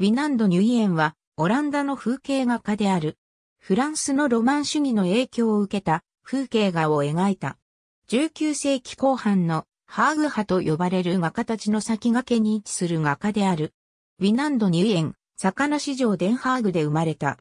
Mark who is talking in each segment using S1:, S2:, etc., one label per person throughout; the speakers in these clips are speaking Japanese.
S1: ヴィナンド・ニュイエンは、オランダの風景画家である。フランスのロマン主義の影響を受けた風景画を描いた。19世紀後半のハーグ派と呼ばれる画家たちの先駆けに位置する画家である。ヴィナンド・ニュイエン、魚市場デンハーグで生まれた。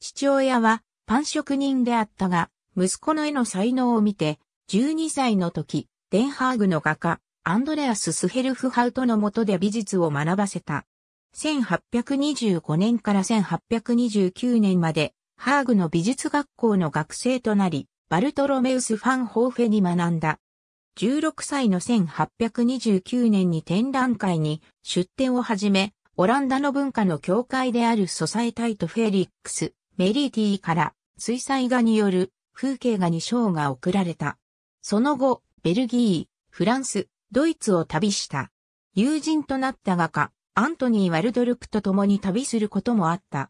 S1: 父親はパン職人であったが、息子の絵の才能を見て、12歳の時、デンハーグの画家、アンドレアス・スヘルフハウトの下で美術を学ばせた。1825年から1829年まで、ハーグの美術学校の学生となり、バルトロメウス・ファン・ホーフェに学んだ。16歳の1829年に展覧会に出展を始め、オランダの文化の協会であるソサエタイト・フェリックス・メリティから水彩画による風景画に賞が贈られた。その後、ベルギー、フランス、ドイツを旅した。友人となった画家、アントニー・ワルドルクと共に旅することもあった。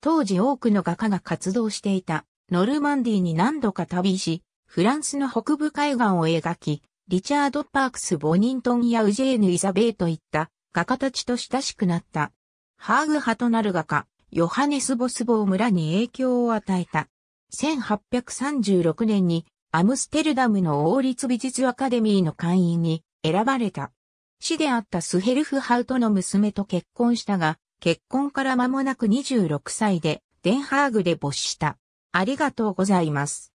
S1: 当時多くの画家が活動していたノルマンディーに何度か旅し、フランスの北部海岸を描き、リチャード・パークス・ボニントンやウジェーヌ・イザベーといった画家たちと親しくなった。ハーグ派となる画家、ヨハネス・ボスボー村に影響を与えた。1836年にアムステルダムの王立美術アカデミーの会員に選ばれた。死であったスヘルフハウトの娘と結婚したが、結婚から間もなく26歳で、デンハーグで没した。ありがと
S2: うございます。